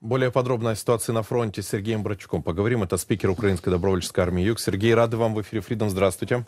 Более подробно о ситуации на фронте с Сергеем Брачуком поговорим. Это спикер Украинской добровольческой армии «Юг». Сергей, рады вам в эфире «Фридом». Здравствуйте.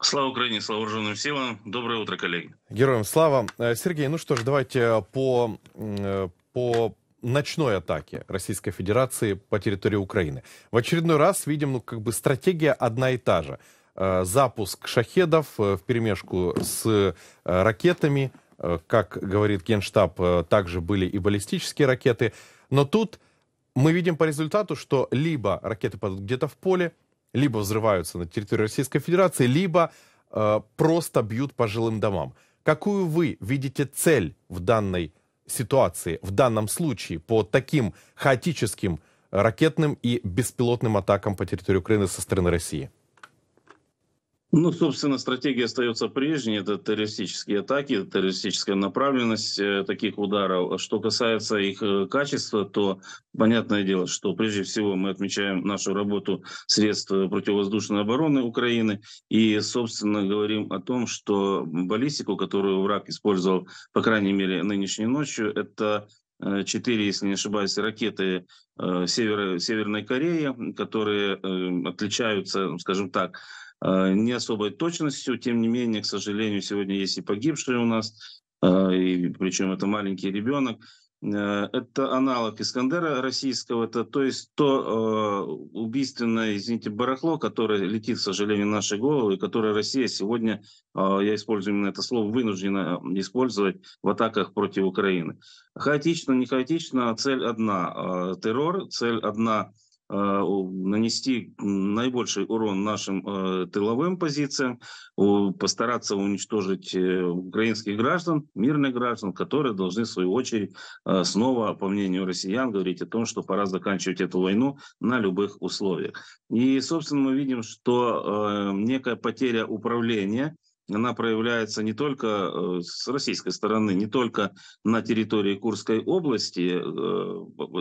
Слава Украине, слава вооруженным силам. Доброе утро, коллеги. Героям слава. Э, Сергей, ну что ж, давайте э, по, э, по ночной атаке Российской Федерации по территории Украины. В очередной раз видим, ну, как бы стратегия одна и та же. Запуск шахедов в перемешку с ракетами – Э, как говорит Генштаб, э, также были и баллистические ракеты. Но тут мы видим по результату, что либо ракеты падают где-то в поле, либо взрываются на территории Российской Федерации, либо э, просто бьют по жилым домам. Какую вы видите цель в данной ситуации, в данном случае, по таким хаотическим ракетным и беспилотным атакам по территории Украины со стороны России? Ну, собственно, стратегия остается прежней. Это террористические атаки, террористическая направленность э, таких ударов. А что касается их э, качества, то понятное дело, что прежде всего мы отмечаем нашу работу средств э, противовоздушной обороны Украины и, собственно, говорим о том, что баллистику, которую враг использовал, по крайней мере, нынешней ночью, это четыре, если не ошибаюсь, ракеты север, Северной Кореи, которые отличаются, скажем так, Э, не особой точностью. Тем не менее, к сожалению, сегодня есть и погибшие у нас, э, и причем это маленький ребенок. Э, это аналог Искандера российского, это то есть то э, убийственное, извините, барахло, которое летит, к сожалению, в наши головы, и которое Россия сегодня, э, я использую именно это слово, вынуждена использовать в атаках против Украины. Хаотично, не хаотично, цель одна э, – террор, цель одна – Э, нанести наибольший урон нашим э, тыловым позициям, постараться уничтожить э, украинских граждан, мирных граждан, которые должны, в свою очередь, снова, по мнению россиян, говорить о том, что пора заканчивать эту войну на любых условиях. И, собственно, мы видим, что некая потеря управления она проявляется не только э, с российской стороны, не только на территории Курской области, э,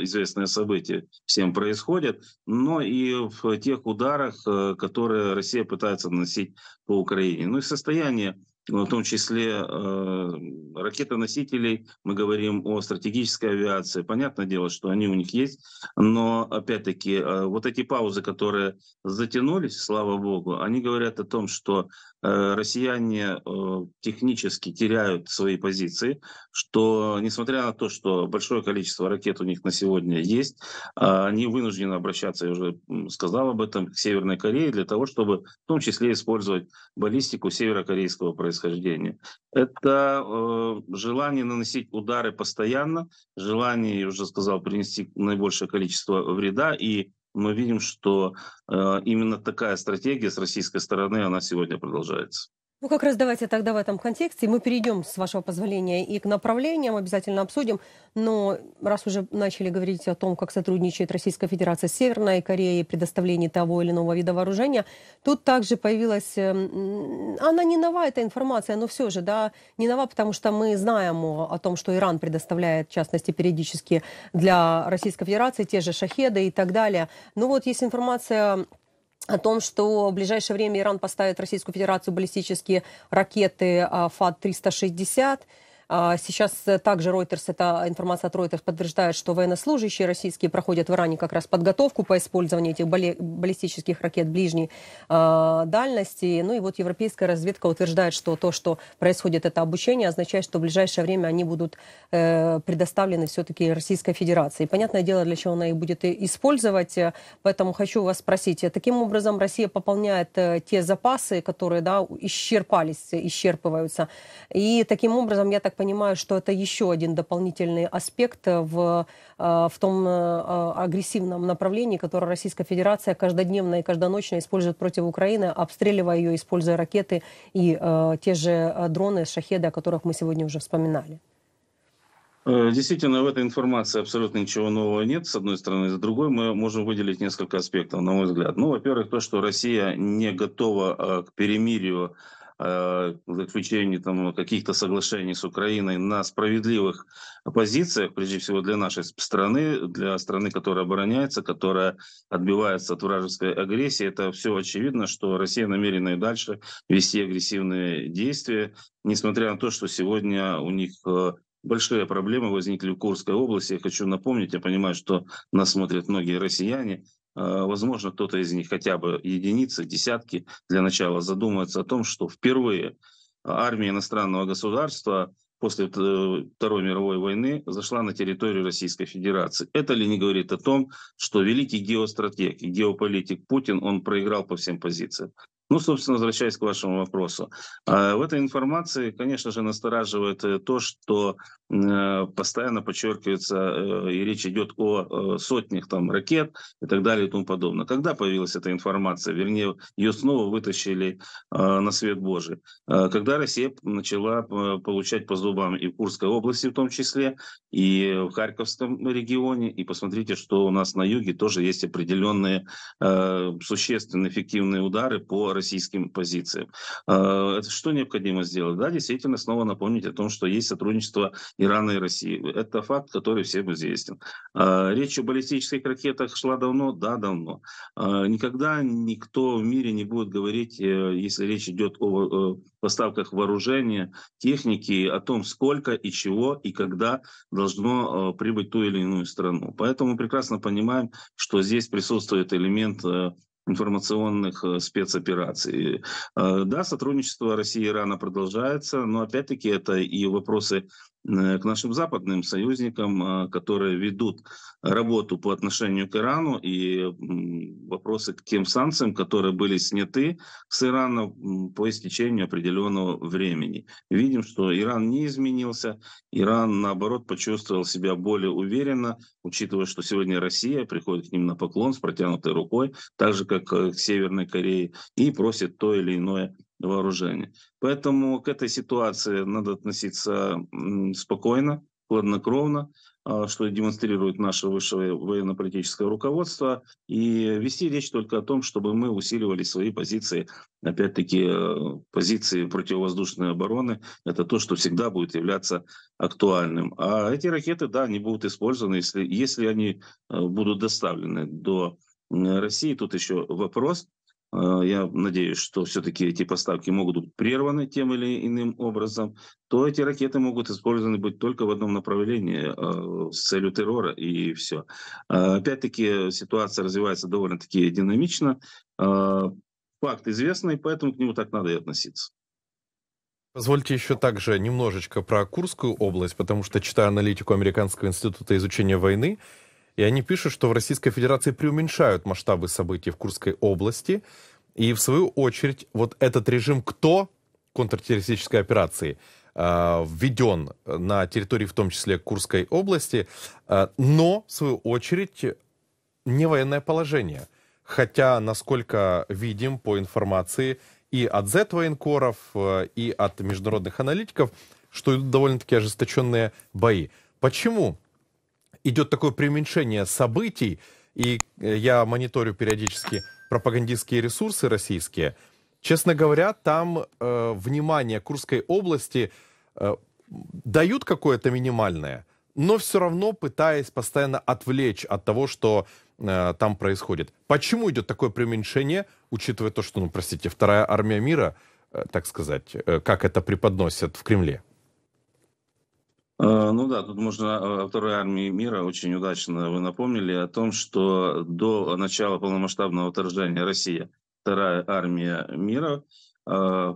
известное событие всем происходит, но и в тех ударах, э, которые Россия пытается наносить по Украине. Ну и состояние ну, в том числе э, ракетоносителей, мы говорим о стратегической авиации. Понятное дело, что они у них есть, но опять-таки э, вот эти паузы, которые затянулись, слава богу, они говорят о том, что э, россияне э, технически теряют свои позиции, что несмотря на то, что большое количество ракет у них на сегодня есть, э, они вынуждены обращаться, я уже сказал об этом, к Северной Корее для того, чтобы в том числе использовать баллистику северокорейского производства происхождения. Это э, желание наносить удары постоянно, желание, я уже сказал, принести наибольшее количество вреда. И мы видим, что э, именно такая стратегия с российской стороны, она сегодня продолжается. Ну как раз давайте тогда в этом контексте мы перейдем, с вашего позволения, и к направлениям обязательно обсудим. Но раз уже начали говорить о том, как сотрудничает Российская Федерация с Северной Кореей при предоставлении того или иного вида вооружения, тут также появилась... Э, она не нова, эта информация, но все же, да, не нова, потому что мы знаем о том, что Иран предоставляет, в частности, периодически для Российской Федерации те же шахеды и так далее. Но ну, вот есть информация о том, что в ближайшее время Иран поставит в Российскую Федерацию баллистические ракеты а, ФАД-360, а, сейчас э, также Reuters, эта информация от Reuters подтверждает, что военнослужащие российские проходят в Иране как раз подготовку по использованию этих баллистических ракет ближней а, дальности. Ну и вот европейская разведка утверждает, что то, что происходит это обучение, означает, что в ближайшее время они будут э, предоставлены все-таки Российской Федерации. Понятное дело, для чего она их будет использовать. Поэтому хочу вас спросить, э, таким образом Россия пополняет те запасы, которые да, исчерпались, исчерпываются. И таким образом, я так понимаю, что это еще один дополнительный аспект э, в, э, в том э, агрессивном направлении, которое Российская Федерация каждодневно и каждоночно использует против Украины, обстреливая ее, используя ракеты и те же дроны, шахеды, о которых мы сегодня уже вспоминали. Действительно, в этой информации абсолютно ничего нового нет, с одной стороны. С другой, мы можем выделить несколько аспектов, на мой взгляд. Ну, во-первых, то, что Россия не готова к перемирию заключении э, там каких-то соглашений с Украиной на справедливых позициях, прежде всего для нашей страны, для страны, которая обороняется, которая отбивается от вражеской агрессии. Это все очевидно, что Россия намерена и дальше вести агрессивные действия, несмотря на то, что сегодня у них э, большие проблемы возникли в Курской области. Я хочу напомнить, я понимаю, что нас смотрят многие россияне, Э, возможно, кто-то из них хотя бы единицы, десятки для начала задумается о том, что впервые армия иностранного государства после Второй мировой войны зашла на территорию Российской Федерации. Это ли не говорит о том, что великий геостратег и геополитик Путин, он проиграл по всем позициям. Ну, собственно, возвращаясь к вашему вопросу. А, в этой информации, конечно же, настораживает э, то, что э, постоянно подчеркивается, э, и речь идет о сотнях там ракет и так далее и тому подобное. Когда появилась эта информация? Вернее, ее снова вытащили на свет Божий. Когда Россия начала получать по зубам и в Курской области в том числе, и в Харьковском регионе. И посмотрите, что у нас на юге тоже есть определенные существенные эффективные удары по российским позициям. Э, что необходимо сделать? Да, действительно, снова напомнить о том, что есть сотрудничество Ирана и России. Это факт, который всем известен. Э, речь о баллистических ракетах шла давно? Да, давно. Э, никогда никто в мире не будет говорить, если речь идет о поставках вооружения, техники, о том, сколько и чего и когда должно прибыть ту или иную страну. Поэтому прекрасно понимаем, что здесь присутствует элемент информационных э, спецопераций. Э, да, сотрудничество России и Ирана продолжается, но опять-таки это и вопросы Э, к нашим западным союзникам, э, которые ведут работу по отношению к Ирану и вопросы к тем санкциям, которые были сняты с Ирана по истечению определенного времени. Видим, что Иран не изменился, Иран, наоборот, почувствовал себя более уверенно, учитывая, что сегодня Россия приходит к ним на поклон с протянутой рукой, так же, как э, к Северной Корее, и просит то или иное вооружения. Поэтому к этой ситуации надо относиться спокойно, хладнокровно, а, что демонстрирует наше высшее военно-политическое руководство, и вести речь только о том, чтобы мы усиливали свои позиции, опять-таки э, позиции противовоздушной обороны, это то, что всегда будет являться актуальным. А эти ракеты, да, они будут использованы, если, если они э, будут доставлены до России, тут еще вопрос, Э, я надеюсь, что все-таки эти поставки могут быть прерваны тем или иным образом, то эти ракеты могут использованы быть только в одном направлении э, с целью террора и все. Э, опять-таки ситуация развивается довольно-таки динамично. Факт известный, поэтому к нему так надо и относиться. Позвольте еще также немножечко про Курскую область, потому что, читаю аналитику Американского института изучения войны, и они пишут, что в Российской Федерации преуменьшают масштабы событий в Курской области. И в свою очередь вот этот режим «Кто?» контртеррористической операции э, введен на территории, в том числе Курской области, э, но, в свою очередь, не военное положение. Хотя, насколько видим по информации и от Z-военкоров, э, и от международных аналитиков, что идут довольно-таки ожесточенные бои. Почему идет такое преуменьшение событий, и э, я мониторю периодически пропагандистские ресурсы российские. Честно говоря, там э, внимание Курской области э, дают какое-то минимальное, но все равно пытаясь постоянно отвлечь от того, что э, там происходит. Почему идет такое преуменьшение, учитывая то, что, ну, простите, вторая армия мира, э, так сказать, э, как это преподносят в Кремле? Э, ну да, тут можно э, о второй армии мира. Очень удачно вы напомнили о том, что до начала полномасштабного вторжения Россия, вторая армия мира, э,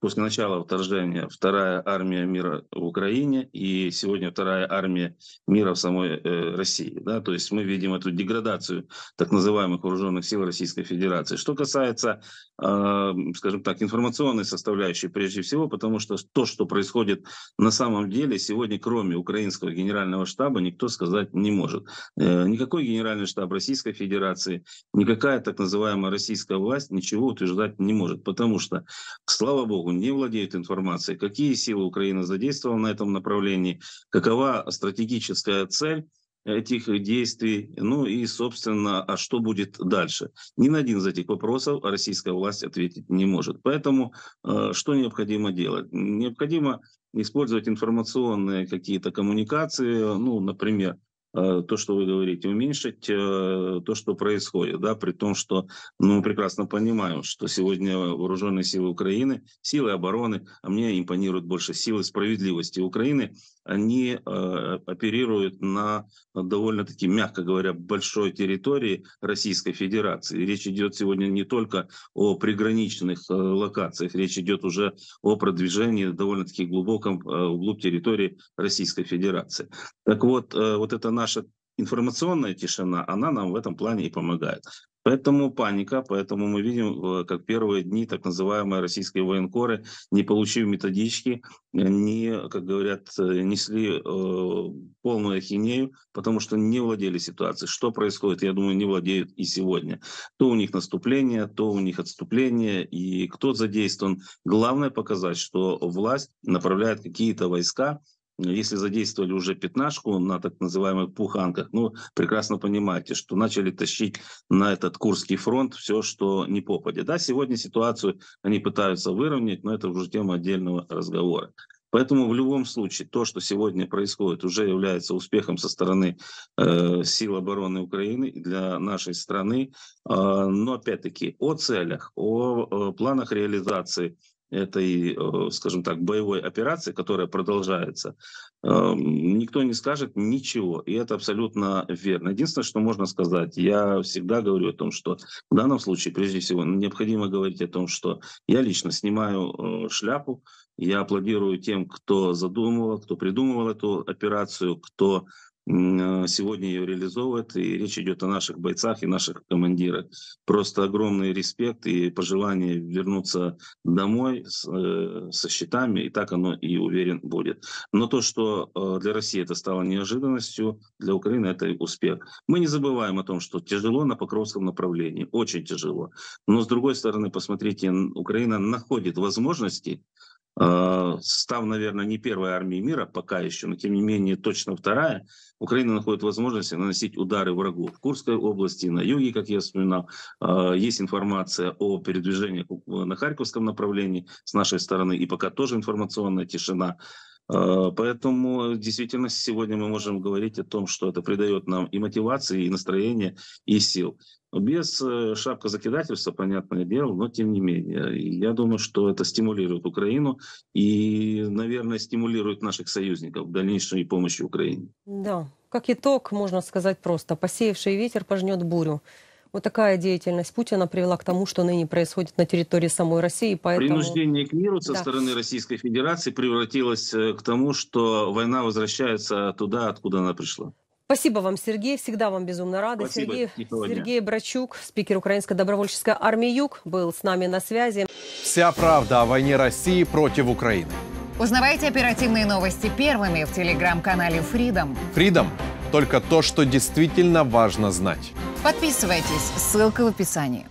После начала вторжения вторая армия мира в Украине и сегодня вторая армия мира в самой э, России. Да? То есть мы видим эту деградацию так называемых вооруженных сил Российской Федерации. Что касается, э, скажем так, информационной составляющей прежде всего, потому что то, что происходит на самом деле сегодня, кроме украинского генерального штаба, никто сказать не может. Э, никакой генеральный штаб Российской Федерации, никакая так называемая российская власть ничего утверждать не может, потому что, слава богу, он не владеют информацией, какие силы Украина задействовала на этом направлении, какова стратегическая цель этих действий, ну и, собственно, а что будет дальше? Ни на один из этих вопросов российская власть ответить не может. Поэтому э, что необходимо делать? Необходимо использовать информационные какие-то коммуникации, ну, например, Э, то, что вы говорите, уменьшить э, то, что происходит, да, при том, что ну, мы прекрасно понимаем, что сегодня вооруженные силы Украины, силы обороны, а мне импонируют больше силы справедливости Украины, они э, оперируют на довольно-таки, мягко говоря, большой территории Российской Федерации. Речь идет сегодня не только о приграничных э, локациях, речь идет уже о продвижении довольно-таки глубоком, э, вглубь территории Российской Федерации. Так вот, вот это наша информационная тишина, она нам в этом плане и помогает. Поэтому паника, поэтому мы видим, э, как первые дни так называемые российские военкоры, не получив методички, не, как говорят, э, несли э, полную ахинею, потому что не владели ситуацией. Что происходит, я думаю, не владеют и сегодня. То у них наступление, то у них отступление, и кто задействован. Главное показать, что власть направляет какие-то войска, если задействовали уже пятнашку на так называемых пуханках, ну, прекрасно понимаете, что начали тащить на этот Курский фронт все, что не попадет. Да, сегодня ситуацию они пытаются выровнять, но это уже тема отдельного разговора. Поэтому в любом случае то, что сегодня происходит, уже является успехом со стороны э, сил обороны Украины для нашей страны. Э, но опять-таки о целях, о, о планах реализации этой, э, скажем так, боевой операции, которая продолжается, э, никто не скажет ничего. И это абсолютно верно. Единственное, что можно сказать, я всегда говорю о том, что в данном случае, прежде всего, необходимо говорить о том, что я лично снимаю э, шляпу, я аплодирую тем, кто задумывал, кто придумывал эту операцию, кто Э, сегодня ее реализовывает. И речь идет о наших бойцах и наших командирах. Просто огромный респект и пожелание вернуться домой с, э, со счетами. И так оно и уверен будет. Но то, что э, для России это стало неожиданностью, для Украины это успех. Мы не забываем о том, что тяжело на Покровском направлении. Очень тяжело. Но с другой стороны, посмотрите, Украина находит возможности а, Став, наверное, не первой армией мира пока еще, но тем не менее точно вторая. Украина находит возможность наносить удары врагу в Курской области, на юге, как я вспоминал. А, есть информация о передвижении на Харьковском направлении с нашей стороны, и пока тоже информационная тишина. А, поэтому действительно сегодня мы можем говорить о том, что это придает нам и мотивации, и настроения, и сил. Без э, шапка закидательства, понятное дело, но тем не менее. Я думаю, что это стимулирует Украину и, наверное, стимулирует наших союзников в дальнейшей помощи Украине. Да, как итог, можно сказать просто, посеявший ветер пожнет бурю. Вот такая деятельность Путина привела к тому, что ныне происходит на территории самой России. Поэтому... Принуждение к миру со да. стороны Российской Федерации превратилось э, к тому, что война возвращается туда, откуда она пришла. Спасибо вам, Сергей. Всегда вам безумно рада. Спасибо, Сергей, Сергей Брачук, спикер Украинской добровольческой армии «Юг», был с нами на связи. Вся правда о войне России против Украины. Узнавайте оперативные новости первыми в телеграм-канале Freedom. Freedom – только то, что действительно важно знать. Подписывайтесь, ссылка в описании.